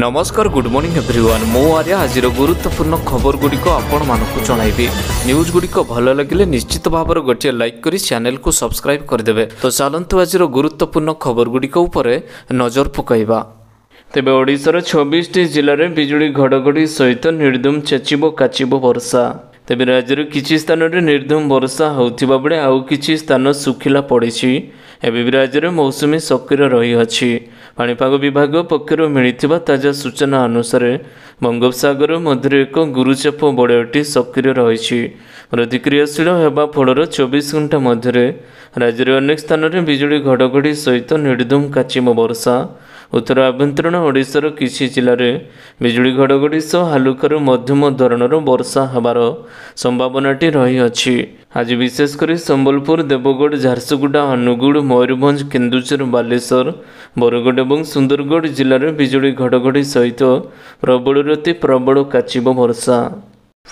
ନମସ୍କାର good morning everyone ମୁଁ ଆର୍ଯ୍ୟ ଆଜିର ଗୁରୁତ୍ୱପୂର୍ଣ୍ଣ ଖବରଗୁଡ଼ିକ ଆପଣମାନଙ୍କୁ ଜଣାଇବି ନ୍ୟୁଜ୍ଗୁଡ଼ିକ ଭଲ ଲାଗିଲେ ନିଶ୍ଚିତ ଭାବରେ ଗୋଟିଏ ଲାଇକ୍ କରି ଚ୍ୟାନେଲ୍କୁ ସବସ୍କ୍ରାଇବ୍ କରିଦେବେ ତ ଚାଲନ୍ତୁ ଆଜିର ଗୁରୁତ୍ୱପୂର୍ଣ୍ଣ ଖବରଗୁଡ଼ିକ ଉପରେ ନଜର ପକାଇବା ତେବେ ଓଡ଼ିଶାର ଛବିଶଟି ଜିଲ୍ଲାରେ ବିଜୁଳି ଘଡ଼ଘଡ଼ି ସହିତ ନିର୍ଦ୍ଧୁମ୍ ଚେଚିବ କାଚିବ ବର୍ଷା ତେବେ ରାଜ୍ୟର କିଛି ସ୍ଥାନରେ ନିର୍ଦ୍ଧୁମ୍ ବର୍ଷା ହେଉଥିବା ବେଳେ ଆଉ କିଛି ସ୍ଥାନ ଶୁଖିଲା ପଡ଼ିଛି ଏବେ ବି ରାଜ୍ୟରେ ମୌସୁମୀ ସକ୍ରିୟ ରହିଅଛି ପାଣିପାଗ ବିଭାଗ ପକ୍ଷରୁ ମିଳିଥିବା ତାଜା ସୂଚନା ଅନୁସାରେ ବଙ୍ଗୋପସାଗର ମଧ୍ୟରେ ଏକ ଗୁରୁଚାପ ବଳୟଟି ସକ୍ରିୟ ରହିଛି ପ୍ରତିକ୍ରିୟାଶୀଳ ହେବା ଫଳରେ ଚବିଶ ଘଣ୍ଟା ମଧ୍ୟରେ ରାଜ୍ୟରେ ଅନେକ ସ୍ଥାନରେ ବିଜୁଳି ଘଡ଼ଘଡ଼ି ସହିତ ନିର୍ଦ୍ଦୁମ୍ କାଚିମ ବର୍ଷା ଉତ୍ତର ଆଭ୍ୟନ୍ତରୀଣ ଓଡ଼ିଶାର କିଛି ଜିଲ୍ଲାରେ ବିଜୁଳି ଘଡ଼ଘଡ଼ି ସହ ହାଲୁକାରୁ ମଧ୍ୟମ ଧରଣର ବର୍ଷା ହେବାର ସମ୍ଭାବନାଟି ରହିଅଛି ଆଜି ବିଶେଷ କରି ସମ୍ବଲପୁର ଦେବଗଡ଼ ଝାରସୁଗୁଡ଼ା ଅନୁଗୁଳ ମୟୂରଭଞ୍ଜ କେନ୍ଦୁଝର ବାଲେଶ୍ୱର ବରଗଡ଼ ଏବଂ ସୁନ୍ଦରଗଡ଼ ଜିଲ୍ଲାରେ ବିଜୁଳି ଘଡ଼ଘଡ଼ି ସହିତ ପ୍ରବଳରୁ ଅତି ପ୍ରବଳ କାଚିବ ବର୍ଷା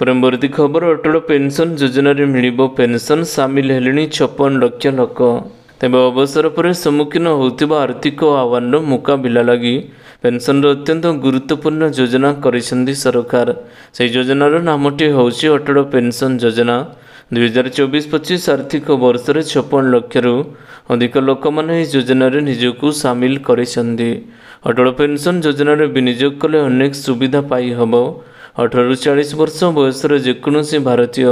ପରବର୍ତ୍ତୀ ଖବର ଅଟଳ ପେନ୍ସନ୍ ଯୋଜନାରେ ମିଳିବ ପେନ୍ସନ୍ ସାମିଲ ହେଲେଣି ଛପନ ଲକ୍ଷ ଲୋକ ତେବେ ଅବସର ପରେ ସମ୍ମୁଖୀନ ହେଉଥିବା ଆର୍ଥିକ ଆହ୍ୱାନର ମୁକାବିଲା ଲାଗି ପେନ୍ସନ୍ର ଅତ୍ୟନ୍ତ ଗୁରୁତ୍ୱପୂର୍ଣ୍ଣ ଯୋଜନା କରିଛନ୍ତି ସରକାର ସେହି ଯୋଜନାର ନାମଟି ହେଉଛି ଅଟଳ ପେନ୍ସନ୍ ଯୋଜନା ଦୁଇହଜାର ଚବିଶ ପଚିଶ ଆର୍ଥିକ ବର୍ଷରେ ଛପନ ଲକ୍ଷରୁ ଅଧିକ ଲୋକମାନେ ଏହି ଯୋଜନାରେ ନିଜକୁ ସାମିଲ କରିଛନ୍ତି ଅଟଳ ପେନ୍ସନ୍ ଯୋଜନାରେ ବିନିଯୋଗ କଲେ ଅନେକ ସୁବିଧା ପାଇହେବ ଅଠରରୁ ଚାଳିଶ ବର୍ଷ ବୟସର ଯେକୌଣସି ଭାରତୀୟ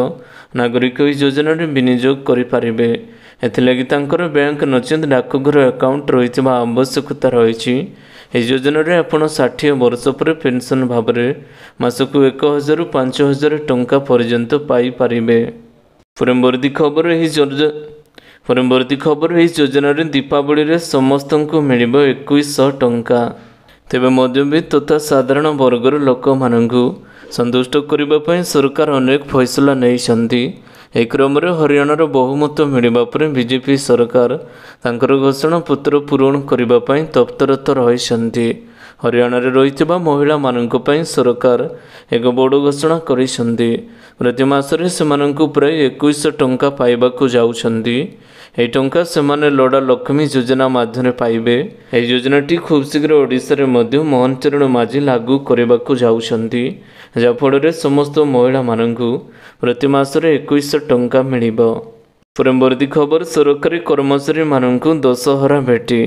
ନାଗରିକ ଏହି ଯୋଜନାରେ ବିନିଯୋଗ କରିପାରିବେ ଏଥିଲାଗି ତାଙ୍କର ବ୍ୟାଙ୍କ ନଚେତ ଡାକଘର ଆକାଉଣ୍ଟ ରହିଥିବା ଆବଶ୍ୟକତା ରହିଛି ଏହି ଯୋଜନାରେ ଆପଣ ଷାଠିଏ ବର୍ଷ ପରେ ପେନ୍ସନ୍ ଭାବରେ ମାସକୁ ଏକ ହଜାରରୁ ପାଞ୍ଚ ହଜାର ଟଙ୍କା ପର୍ଯ୍ୟନ୍ତ ପାଇପାରିବେ ପରମ୍ବର୍ତ୍ତୀ ଖବର ଏହି ପରମ୍ବର୍ତ୍ତୀ ଖବର ଏହି ଯୋଜନାରେ ଦୀପାବଳିରେ ସମସ୍ତଙ୍କୁ ମିଳିବ ଏକୋଇଶଶହ ଟଙ୍କା ତେବେ ମଧ୍ୟବିତ୍ ତଥା ସାଧାରଣ ବର୍ଗର ଲୋକମାନଙ୍କୁ ସନ୍ତୁଷ୍ଟ କରିବା ପାଇଁ ସରକାର ଅନେକ ଫଇସଲା ନେଇଛନ୍ତି ଏହି କ୍ରମରେ ହରିୟାଣାର ବହୁମତ ମିଳିବା ପରେ ବିଜେପି ସରକାର ତାଙ୍କର ଘୋଷଣା ପତ୍ର ପୂରଣ କରିବା ପାଇଁ ତପ୍ତରତ ରହିଛନ୍ତି ହରିୟାଣାରେ ରହିଥିବା ମହିଳାମାନଙ୍କ ପାଇଁ ସରକାର ଏକ ବଡ଼ ଘୋଷଣା କରିଛନ୍ତି ପ୍ରତି ମାସରେ ସେମାନଙ୍କୁ ପ୍ରାୟ ଏକୋଇଶ ଟଙ୍କା ପାଇବାକୁ ଯାଉଛନ୍ତି ଏହି ଟଙ୍କା ସେମାନେ ଲୋଡ଼ା ଲକ୍ଷ୍ମୀ ଯୋଜନା ମାଧ୍ୟମରେ ପାଇବେ ଏହି ଯୋଜନାଟି ଖୁବ୍ ଶୀଘ୍ର ଓଡ଼ିଶାରେ ମଧ୍ୟ ମୋହନ ଚରଣ ମାଝି ଲାଗୁ କରିବାକୁ ଯାଉଛନ୍ତି ଯାହାଫଳରେ ସମସ୍ତ ମହିଳାମାନଙ୍କୁ ପ୍ରତି ମାସରେ ଏକୋଇଶ ଟଙ୍କା ମିଳିବ ପରବର୍ତ୍ତୀ ଖବର ସରକାରୀ କର୍ମଚାରୀମାନଙ୍କୁ ଦଶହରା ଭେଟି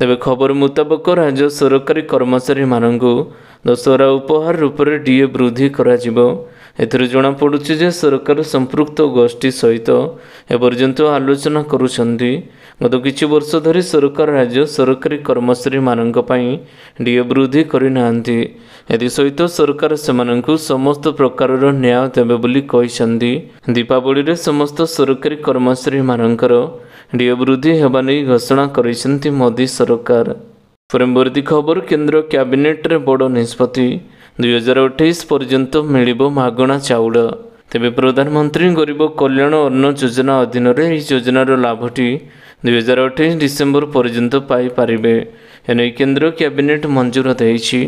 ତେବେ ଖବର ମୁତାବକ ରାଜ୍ୟ ସରକାରୀ କର୍ମଚାରୀମାନଙ୍କୁ ଦଶହରା ଉପହାର ରୂପରେ ଡିଏ ବୃଦ୍ଧି କରାଯିବ ଏଥିରୁ ଜଣାପଡ଼ୁଛି ଯେ ସରକାର ସମ୍ପୃକ୍ତ ଗୋଷ୍ଠୀ ସହିତ ଏପର୍ଯ୍ୟନ୍ତ ଆଲୋଚନା କରୁଛନ୍ତି ଗତ କିଛି ବର୍ଷ ଧରି ସରକାର ରାଜ୍ୟ ସରକାରୀ କର୍ମଚାରୀମାନଙ୍କ ପାଇଁ ଡିଏ ବୃଦ୍ଧି କରିନାହାନ୍ତି ଏଥିସହିତ ସରକାର ସେମାନଙ୍କୁ ସମସ୍ତ ପ୍ରକାରର ନ୍ୟାୟ ଦେବେ ବୋଲି କହିଛନ୍ତି ଦୀପାବଳିରେ ସମସ୍ତ ସରକାରୀ କର୍ମଚାରୀମାନଙ୍କର ଡିଏ ବୃଦ୍ଧି ହେବା ନେଇ ଘୋଷଣା କରିଛନ୍ତି ମୋଦି ସରକାର ପରବର୍ତ୍ତୀ ଖବର କେନ୍ଦ୍ର କ୍ୟାବିନେଟ୍ରେ ବଡ଼ ନିଷ୍ପତ୍ତି ଦୁଇହଜାର ଅଠେଇଶ ପର୍ଯ୍ୟନ୍ତ ମିଳିବ ମାଗଣା ଚାଉଳ ତେବେ ପ୍ରଧାନମନ୍ତ୍ରୀ ଗରିବ କଲ୍ୟାଣ ଅନ୍ନ ଯୋଜନା ଅଧୀନରେ ଏହି ଯୋଜନାର ଲାଭଟି ଦୁଇହଜାର ଅଠେଇଶ ଡିସେମ୍ବର ପର୍ଯ୍ୟନ୍ତ ପାଇପାରିବେ ଏ ନେଇ କେନ୍ଦ୍ର କ୍ୟାବିନେଟ୍ ମଞ୍ଜୁର ଦେଇଛି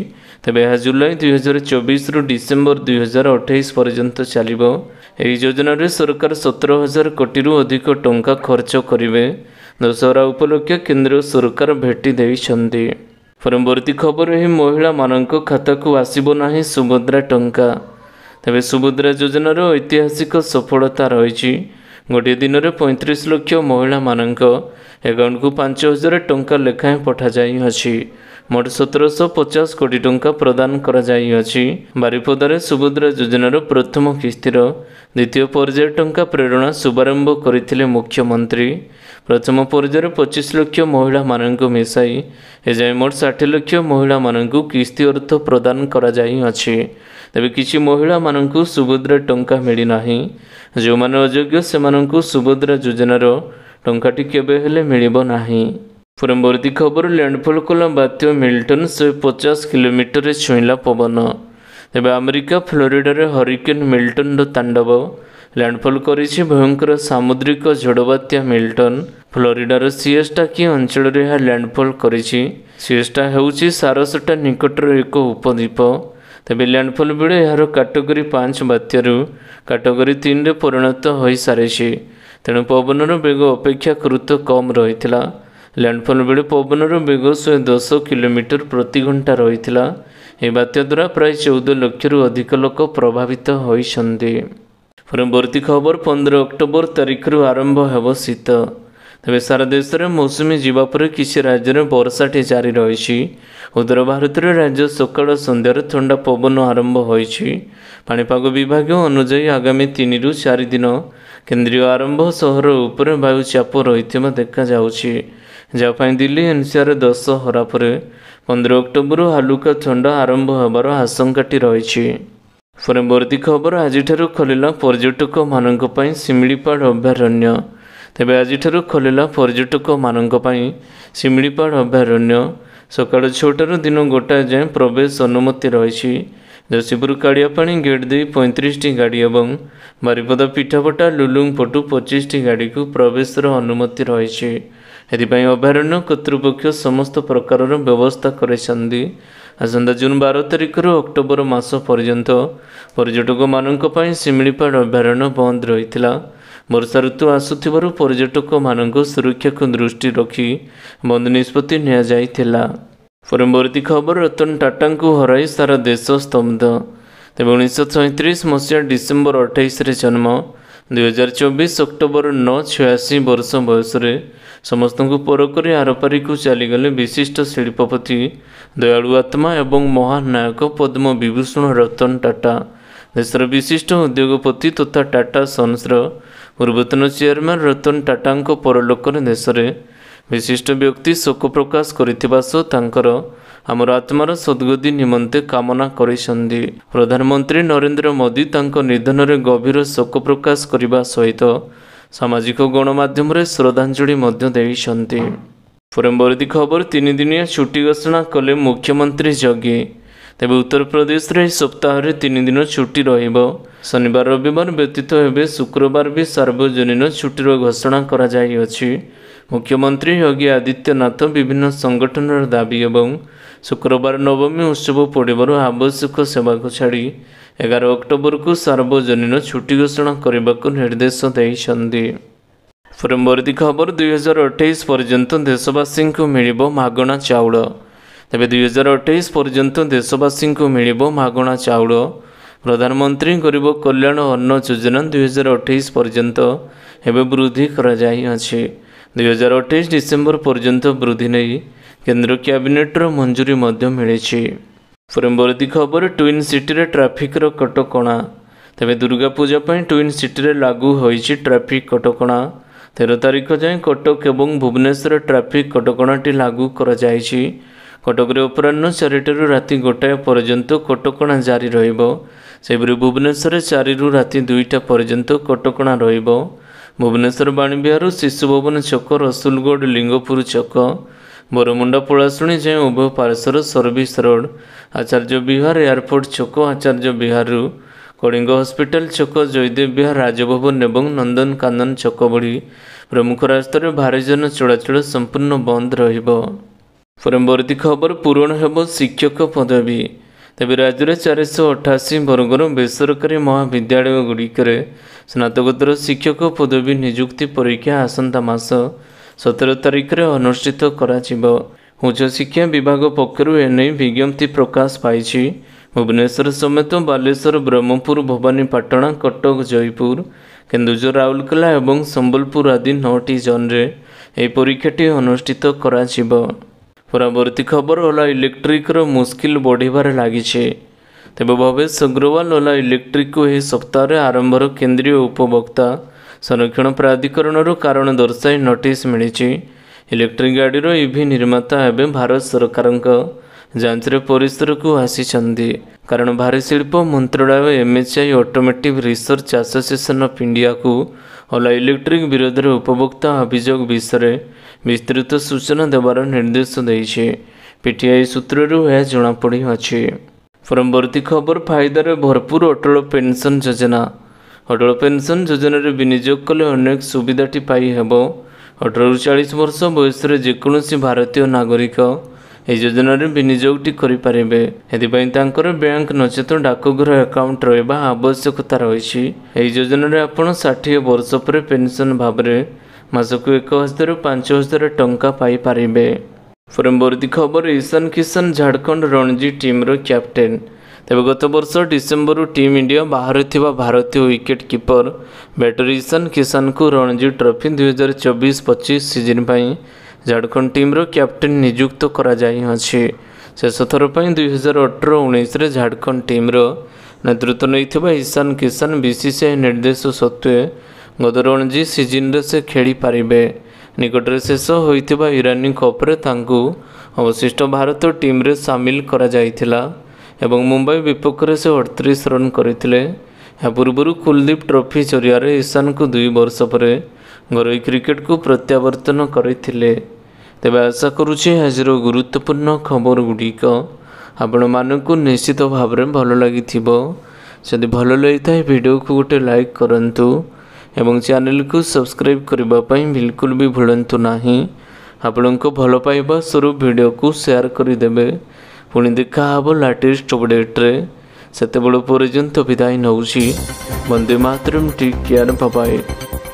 ତେବେ ଏହା ଜୁଲାଇ ଦୁଇହଜାର ଚବିଶରୁ ଡିସେମ୍ବର ଦୁଇହଜାର ଅଠେଇଶ ପର୍ଯ୍ୟନ୍ତ ଚାଲିବ ଏହି ଯୋଜନାରେ ସରକାର ସତର ହଜାର କୋଟିରୁ ଅଧିକ ଟଙ୍କା ଖର୍ଚ୍ଚ କରିବେ ଦଶହରା ଉପଲକ୍ଷେ କେନ୍ଦ୍ର ସରକାର ଭେଟି ଦେଇଛନ୍ତି ପରବର୍ତ୍ତୀ ଖବର ଏହି ମହିଳାମାନଙ୍କ ଖାତାକୁ ଆସିବ ନାହିଁ ସୁଭଦ୍ରା ଟଙ୍କା ତେବେ ସୁଭଦ୍ରା ଯୋଜନାର ଐତିହାସିକ ସଫଳତା ରହିଛି ଗୋଟିଏ ଦିନରେ ପଇଁତିରିଶ ଲକ୍ଷ ମହିଳାମାନଙ୍କ ଆକାଉଣ୍ଟକୁ ପାଞ୍ଚ ହଜାର ଟଙ୍କା ଲେଖାଏଁ ପଠାଯାଇଅଛି ମୋଟ ସତରଶହ ପଚାଶ କୋଟି ଟଙ୍କା ପ୍ରଦାନ କରାଯାଇଅଛି ବାରିପଦାରେ ସୁଭଦ୍ରା ଯୋଜନାର ପ୍ରଥମ କିସ୍ତିର ଦ୍ୱିତୀୟ ପର୍ଯ୍ୟାୟ ଟଙ୍କା ପ୍ରେରଣା ଶୁଭାରମ୍ଭ କରିଥିଲେ ମୁଖ୍ୟମନ୍ତ୍ରୀ ପ୍ରଥମ ପର୍ଯ୍ୟାୟରେ ପଚିଶ ଲକ୍ଷ ମହିଳାମାନଙ୍କୁ ମିଶାଇ ଏଯାଏଁ ମୋଟ ଷାଠିଏ ଲକ୍ଷ ମହିଳାମାନଙ୍କୁ କିସ୍ତି ଅର୍ଥ ପ୍ରଦାନ କରାଯାଇଅଛି ତେବେ କିଛି ମହିଳାମାନଙ୍କୁ ସୁଭଦ୍ରା ଟଙ୍କା ମିଳିନାହିଁ ଯେଉଁମାନେ ଅଯୋଗ୍ୟ ସେମାନଙ୍କୁ ସୁଭଦ୍ରା ଯୋଜନାର ଟଙ୍କାଟି କେବେ ହେଲେ ମିଳିବ ନାହିଁ ପରବର୍ତ୍ତୀ ଖବର ଲ୍ୟାଣ୍ଡଫଲ୍ କଲା ବାତ୍ୟା ମିଲଟନ୍ ଶହେ ପଚାଶ କିଲୋମିଟରରେ ଛୁଇଁଲା ପବନ ତେବେ ଆମେରିକା ଫ୍ଲୋରିଡ଼ାରେ ହରିକେନ୍ ମିଲଟନ୍ର ତାଣ୍ଡବ ଲ୍ୟାଣ୍ଡଫଲ୍ କରିଛି ଭୟଙ୍କର ସାମୁଦ୍ରିକ ଝଡ଼ବାତ୍ୟା ମିଲଟନ୍ ଫ୍ଲୋରିଡ଼ାର ସିଏଷ୍ଟା କି ଅଞ୍ଚଳରେ ଏହା ଲ୍ୟାଣ୍ଡଫଲ୍ କରିଛି ସିଏଷ୍ଟା ହେଉଛି ସାରସଟା ନିକଟର ଏକ ଉପଦ୍ୱୀପ ତେବେ ଲ୍ୟାଣ୍ଡଫଲ୍ ବେଳେ ଏହାର କାଟଗୋରୀ ପାଞ୍ଚ ବାତ୍ୟାରୁ କାଟଗୋରୀ ତିନିରେ ପରିଣତ ହୋଇସାରିଛି ତେଣୁ ପବନର ବେଗ ଅପେକ୍ଷାକୃତ କମ୍ ରହିଥିଲା ଲ୍ୟାଣ୍ଡଫଲ୍ ବେଳେ ପବନର ବେଗ ଶହେ ଦଶ କିଲୋମିଟର ପ୍ରତି ଘଣ୍ଟା ରହିଥିଲା ଏହି ବାତ୍ୟା ଦ୍ୱାରା ପ୍ରାୟ ଚଉଦ ଲକ୍ଷରୁ ଅଧିକ ଲୋକ ପ୍ରଭାବିତ ହୋଇଛନ୍ତି ପରବର୍ତ୍ତୀ ଖବର ପନ୍ଦର ଅକ୍ଟୋବର ତାରିଖରୁ ଆରମ୍ଭ ହେବ ଶୀତ ତେବେ ସାରା ଦେଶରେ ମୌସୁମୀ ଯିବା ପରେ କିଛି ରାଜ୍ୟରେ ବର୍ଷାଟି ଜାରି ରହିଛି ଉତ୍ତର ଭାରତରେ ରାଜ୍ୟ ସକାଳ ସନ୍ଧ୍ୟାରେ ଥଣ୍ଡା ପବନ ଆରମ୍ଭ ହୋଇଛି ପାଣିପାଗ ବିଭାଗ ଅନୁଯାୟୀ ଆଗାମୀ ତିନିରୁ ଚାରି ଦିନ କେନ୍ଦ୍ରୀୟ ଆରମ୍ଭ ସହର ଉପରେ ବାୟୁ ଚାପ ରହିଥିବା ଦେଖାଯାଉଛି ଯାହା ପାଇଁ ଦିଲ୍ଲୀ ଏନ୍ସିଆର ଦଶହରା ପରେ ପନ୍ଦର ଅକ୍ଟୋବରରୁ ହାଲୁକା ଥଣ୍ଡା ଆରମ୍ଭ ହେବାର ଆଶଙ୍କାଟି ରହିଛି ପରବର୍ତ୍ତୀ ଖବର ଆଜିଠାରୁ ଖୋଲିଲା ପର୍ଯ୍ୟଟକମାନଙ୍କ ପାଇଁ ଶିମିଳିପାଳ ଅଭୟାରଣ୍ୟ ତେବେ ଆଜିଠାରୁ ଖୋଲିଲା ପର୍ଯ୍ୟଟକମାନଙ୍କ ପାଇଁ ଶିମିଳିପାଳ ଅଭୟାରଣ୍ୟ ସକାଳ ଛଅଟାରୁ ଦିନ ଗୋଟାଏ ଯାଏଁ ପ୍ରବେଶ ଅନୁମତି ରହିଛି ଯଶୀପୁର କାଳିଆପାଣି ଗେଟ୍ ଦେଇ ପଇଁତିରିଶଟି ଗାଡ଼ି ଏବଂ ବାରିପଦା ପିଠାପଟା ଲୁଲୁଙ୍ଗ ପଟୁ ପଚିଶଟି ଗାଡ଼ିକୁ ପ୍ରବେଶର ଅନୁମତି ରହିଛି ଏଥିପାଇଁ ଅଭୟାରଣ୍ୟ କର୍ତ୍ତୃପକ୍ଷ ସମସ୍ତ ପ୍ରକାରର ବ୍ୟବସ୍ଥା କରିଛନ୍ତି ଆସନ୍ତା ଜୁନ୍ ବାର ତାରିଖରୁ ଅକ୍ଟୋବର ମାସ ପର୍ଯ୍ୟନ୍ତ ପର୍ଯ୍ୟଟକମାନଙ୍କ ପାଇଁ ଶିମିଳିପାଳ ଅଭୟାରଣ୍ୟ ବନ୍ଦ ରହିଥିଲା ବର୍ଷା ଋତୁ ଆସୁଥିବାରୁ ପର୍ଯ୍ୟଟକମାନଙ୍କ ସୁରକ୍ଷାକୁ ଦୃଷ୍ଟିରେ ରଖି ବନ୍ଦ ନିଷ୍ପତ୍ତି ନିଆଯାଇଥିଲା ପରବର୍ତ୍ତୀ ଖବର ରତନ ଟାଟାଙ୍କୁ ହରାଇ ସାରା ଦେଶ ସ୍ତମ୍ଭ ତେବେ ଉଣେଇଶହ ସଇଁତିରିଶ ମସିହା ଡିସେମ୍ବର ଅଠେଇଶରେ ଜନ୍ମ ଦୁଇହଜାର ଚବିଶ ଅକ୍ଟୋବର ନଅ ଛୟାଅଶୀ ବର୍ଷ ବୟସରେ ସମସ୍ତଙ୍କୁ ପର କରି ଆରପାରିକୁ ଚାଲିଗଲେ ବିଶିଷ୍ଟ ଶିଳ୍ପପତି ଦୟାଳୁ ଆତ୍ମା ଏବଂ ମହାନ ନାୟକ ପଦ୍ମ ବିଭୂଷଣ ରତନ ଟାଟା ଦେଶର ବିଶିଷ୍ଟ ଉଦ୍ୟୋଗପତି ତଥା ଟାଟା ସନ୍ସର ପୂର୍ବତନ ଚେୟାରମ୍ୟାନ୍ ରତନ ଟାଟାଙ୍କ ପରଲୋକରେ ଦେଶରେ ବିଶିଷ୍ଟ ବ୍ୟକ୍ତି ଶୋକ ପ୍ରକାଶ କରିଥିବା ସହ ତାଙ୍କର ଆମର ଆତ୍ମାର ସଦ୍ଗତି ନିମନ୍ତେ କାମନା କରିଛନ୍ତି ପ୍ରଧାନମନ୍ତ୍ରୀ ନରେନ୍ଦ୍ର ମୋଦି ତାଙ୍କ ନିଧନରେ ଗଭୀର ଶୋକ ପ୍ରକାଶ କରିବା ସହିତ ସାମାଜିକ ଗଣମାଧ୍ୟମରେ ଶ୍ରଦ୍ଧାଞ୍ଜଳି ମଧ୍ୟ ଦେଇଛନ୍ତି ପୁରମ୍ ଖବର ତିନିଦିନିଆ ଛୁଟି ଘୋଷଣା କଲେ ମୁଖ୍ୟମନ୍ତ୍ରୀ ଯୋଗୀ ତେବେ ଉତ୍ତରପ୍ରଦେଶରେ ଏହି ସପ୍ତାହରେ ତିନିଦିନ ଛୁଟି ରହିବ ଶନିବାର ରବିବାର ବ୍ୟତୀତ ଏବେ ଶୁକ୍ରବାର ବି ସାର୍ବଜନୀନ ଛୁଟିର ଘୋଷଣା କରାଯାଇଅଛି ମୁଖ୍ୟମନ୍ତ୍ରୀ ଯୋଗୀ ଆଦିତ୍ୟନାଥ ବିଭିନ୍ନ ସଂଗଠନର ଦାବି ଏବଂ ଶୁକ୍ରବାର ନବମୀ ଉତ୍ସବ ପଡ଼ିବାରୁ ଆବଶ୍ୟକ ସେବାକୁ ଛାଡ଼ି ଏଗାର ଅକ୍ଟୋବରକୁ ସାର୍ବଜନୀନ ଛୁଟି ଘୋଷଣା କରିବାକୁ ନିର୍ଦ୍ଦେଶ ଦେଇଛନ୍ତି ପରବର୍ତ୍ତୀ ଖବର ଦୁଇହଜାର ଅଠେଇଶ ପର୍ଯ୍ୟନ୍ତ ଦେଶବାସୀଙ୍କୁ ମିଳିବ ମାଗଣା ଚାଉଳ ତେବେ ଦୁଇହଜାର ଅଠେଇଶ ପର୍ଯ୍ୟନ୍ତ ଦେଶବାସୀଙ୍କୁ ମିଳିବ ମାଗଣା ଚାଉଳ ପ୍ରଧାନମନ୍ତ୍ରୀ ଗରିବ କଲ୍ୟାଣ ଅନ୍ନ ଯୋଜନା ଦୁଇହଜାର ଅଠେଇଶ ପର୍ଯ୍ୟନ୍ତ ଏବେ ବୃଦ୍ଧି କରାଯାଇଅଛି ଦୁଇହଜାର ଅଠେଇଶ ଡିସେମ୍ବର ପର୍ଯ୍ୟନ୍ତ ବୃଦ୍ଧି ନେଇ କେନ୍ଦ୍ର କ୍ୟାବିନେଟ୍ର ମଞ୍ଜୁରୀ ମଧ୍ୟ ମିଳିଛି ପରବର୍ତ୍ତୀ ଖବର ଟ୍ୱିନ୍ ସିଟିରେ ଟ୍ରାଫିକ୍ର କଟକଣା ତେବେ ଦୁର୍ଗା ପୂଜା ପାଇଁ ଟ୍ୱିନ୍ ସିଟିରେ ଲାଗୁ ହୋଇଛି ଟ୍ରାଫିକ୍ କଟକଣା ତେର ତାରିଖ ଯାଏଁ କଟକ ଏବଂ ଭୁବନେଶ୍ୱର ଟ୍ରାଫିକ୍ କଟକଣାଟି ଲାଗୁ କରାଯାଇଛି କଟକରେ ଅପରାହ୍ନ ଚାରିଟାରୁ ରାତି ଗୋଟାଏ ପର୍ଯ୍ୟନ୍ତ କଟକଣା ଜାରି ରହିବ ସେହିପରି ଭୁବନେଶ୍ୱରରେ ଚାରିରୁ ରାତି ଦୁଇଟା ପର୍ଯ୍ୟନ୍ତ କଟକଣା ରହିବ ଭୁବନେଶ୍ୱର ବାଣୀବିହାରରୁ ଶିଶୁଭବନ ଛକ ରସୁଲଗଡ଼ ଲିଙ୍ଗପୁର ଛକ ମୋର ମୁଣ୍ଡ ପଳାଶୁଣି ଉଭୟ ପାର୍ଶ୍ୱର service road Acharya Vihar airport ଛକ ଆଚାର୍ଯ୍ୟ ବିହାରରୁ କଳିଙ୍ଗ ହସ୍ପିଟାଲ ଛକ ଜୟଦେବ ବିହାର ରାଜଭବନ ଏବଂ ନନ୍ଦନକାନନ ଛକ ଭଳି ପ୍ରମୁଖ ରାସ୍ତାରେ ଭାରିଜନ ଚଳାଚଳ ସମ୍ପୂର୍ଣ୍ଣ ବନ୍ଦ ରହିବ ପରବର୍ତ୍ତୀ ଖବର ପୂରଣ ହେବ ଶିକ୍ଷକ ପଦବୀ ତେବେ ରାଜ୍ୟରେ ଚାରିଶହ ଅଠାଅଶୀ ବର୍ଗର ବେସରକାରୀ ମହାବିଦ୍ୟାଳୟ ଗୁଡ଼ିକରେ ସ୍ନାତକୋତ୍ତର ଶିକ୍ଷକ ପଦବୀ ନିଯୁକ୍ତି ପରୀକ୍ଷା ଆସନ୍ତା ମାସ ସତର ତାରିଖରେ ଅନୁଷ୍ଠିତ କରାଯିବ ଉଚ୍ଚଶିକ୍ଷା ବିଭାଗ ପକ୍ଷରୁ ଏନେଇ ବିଜ୍ଞପ୍ତି ପ୍ରକାଶ ପାଇଛି ଭୁବନେଶ୍ୱର ସମେତ ବାଲେଶ୍ୱର ବ୍ରହ୍ମପୁର ଭବାନୀପାଟଣା କଟକ ଜୟପୁର କେନ୍ଦୁଝର ରାଉରକେଲା ଏବଂ ସମ୍ବଲପୁର ଆଦି ନଅଟି ଜୋନ୍ରେ ଏହି ପରୀକ୍ଷାଟି ଅନୁଷ୍ଠିତ କରାଯିବ ପରବର୍ତ୍ତୀ ଖବର ଓଲା ଇଲେକ୍ଟ୍ରିକ୍ର ମୁସ୍କିଲ ବଢ଼ିବାରେ ଲାଗିଛି ତେବେ ଭବେଶ ଅଗ୍ରୱାଲ ଓଲା ଇଲେକ୍ଟ୍ରିକ୍କୁ ଏହି ସପ୍ତାହରେ ଆରମ୍ଭର କେନ୍ଦ୍ରୀୟ ଉପଭୋକ୍ତା ସଂରକ୍ଷଣ ପ୍ରାଧିକରଣରୁ କାରଣ ଦର୍ଶାଇ ନୋଟିସ୍ ମିଳିଛି ଇଲେକ୍ଟ୍ରିକ୍ ଗାଡ଼ିର ଇଭି ନିର୍ମାତା ଏବେ ଭାରତ ସରକାରଙ୍କ ଯାଞ୍ଚରେ ପରିସରକୁ ଆସିଛନ୍ତି କାରଣ ଭାରିଶିଳ୍ପ ମନ୍ତ୍ରଣାଳୟ MHI automotive research association of ଇଣ୍ଡିଆକୁ ଓଲା ଇଲେକ୍ଟ୍ରିକ୍ ବିରୋଧରେ ଉପଭୋକ୍ତା ଅଭିଯୋଗ ବିଷୟରେ ବିସ୍ତୃତ ସୂଚନା ଦେବାର ନିର୍ଦ୍ଦେଶ ଦେଇଛି ପିଟିଆଇ ସୂତ୍ରରୁ ଏହା ଜଣାପଡ଼ିଅଛି ପରବର୍ତ୍ତୀ ଖବର ଫାଇଦାରେ ଭରପୁର ଅଟଳ ପେନ୍ସନ୍ ଯୋଜନା ଅଟଳ ପେନ୍ସନ୍ ଯୋଜନାରେ ବିନିଯୋଗ କଲେ ଅନେକ ସୁବିଧାଟି ପାଇହେବ ଅଠରରୁ ଚାଳିଶ ବର୍ଷ ବୟସରେ ଯେକୌଣସି ଭାରତୀୟ ନାଗରିକ ଏହି ଯୋଜନାରେ ବିନିଯୋଗଟି କରିପାରିବେ ଏଥିପାଇଁ ତାଙ୍କର ବ୍ୟାଙ୍କ ନଚେତ ଡାକଘର ଆକାଉଣ୍ଟ ରହିବା ଆବଶ୍ୟକତା ରହିଛି ଏହି ଯୋଜନାରେ ଆପଣ ଷାଠିଏ ବର୍ଷ ପରେ ପେନ୍ସନ୍ ଭାବରେ ମାସକୁ ଏକ ହଜାରରୁ ପାଞ୍ଚ ହଜାର ଟଙ୍କା ପାଇପାରିବେ ପରବର୍ତ୍ତୀ ଖବର ଈଶାନ କିଶନ ଝାଡ଼ଖଣ୍ଡ ରଣଜୀ ଟିମ୍ର କ୍ୟାପଟେନ୍ ତେବେ ଗତ ବର୍ଷ ଡିସେମ୍ବରରୁ ଟିମ୍ ଇଣ୍ଡିଆ ବାହାରେ ଥିବା ଭାରତୀୟ ୱିକେଟ୍ କିପର ବ୍ୟାଟର ଇଶାନ କିଶାନଙ୍କୁ ରଣଜୀ ଟ୍ରଫି ଦୁଇ ହଜାର ଚବିଶ ପଚିଶ ସିଜିନ୍ ପାଇଁ ଝାଡ଼ଖଣ୍ଡ ଟିମ୍ର କ୍ୟାପ୍ଟେନ୍ ନିଯୁକ୍ତ କରାଯାଇଅଛି ଶେଷଥର ପାଇଁ ଦୁଇହଜାର ଅଠର ଉଣେଇଶରେ ଝାଡ଼ଖଣ୍ଡ ଟିମ୍ର ନେତୃତ୍ୱ ନେଇଥିବା ଇଶାନ କିଶାନ ବିସିସିଆଇ ନିର୍ଦ୍ଦେଶ ସତ୍ତ୍ୱେ ଗତ ରଣଜୀ ସିଜିନ୍ରେ ସେ ଖେଳିପାରିବେ ନିକଟରେ ଶେଷ ହୋଇଥିବା ଇରାନୀ କପ୍ରେ ତାଙ୍କୁ ଅବଶିଷ୍ଟ ଭାରତ ଟିମ୍ରେ ସାମିଲ କରାଯାଇଥିଲା ଏବଂ ମୁମ୍ବାଇ ବିପକ୍ଷରେ ସେ ଅଠତିରିଶ ରନ୍ କରିଥିଲେ ଏହା ପୂର୍ବରୁ କୁଲଦୀପ ଟ୍ରଫି ଜରିଆରେ ଇଶାନଙ୍କୁ ଦୁଇ ବର୍ଷ ପରେ ଘରୋଇ କ୍ରିକେଟକୁ ପ୍ରତ୍ୟାବର୍ତ୍ତନ କରିଥିଲେ ତେବେ ଆଶା କରୁଛି ଆଜିର ଗୁରୁତ୍ୱପୂର୍ଣ୍ଣ ଖବର ଗୁଡ଼ିକ ଆପଣମାନଙ୍କୁ ନିଶ୍ଚିତ ଭାବରେ ଭଲ ଲାଗିଥିବ ଯଦି ଭଲ ଲାଗିଥାଏ ଭିଡ଼ିଓକୁ ଗୋଟେ ଲାଇକ୍ କରନ୍ତୁ ଏବଂ ଚ୍ୟାନେଲକୁ ସବସ୍କ୍ରାଇବ୍ କରିବା ପାଇଁ ବିଲକୁଲ ବି ଭୁଲନ୍ତୁ ନାହିଁ ଆପଣଙ୍କୁ ଭଲ ପାଇବା ସ୍ୱରୂପ ଭିଡ଼ିଓକୁ ସେୟାର କରିଦେବେ ପୁଣି ଦେଖାହେବ ଲାଟେଷ୍ଟ ଅପଡ଼େଟରେ ସେତେବେଳେ ପର୍ଯ୍ୟନ୍ତ ବିଦାୟ ନେଉଛି ବନ୍ଦେ ମାତରମ୍ ଟି କେୟାର ବାବାଏ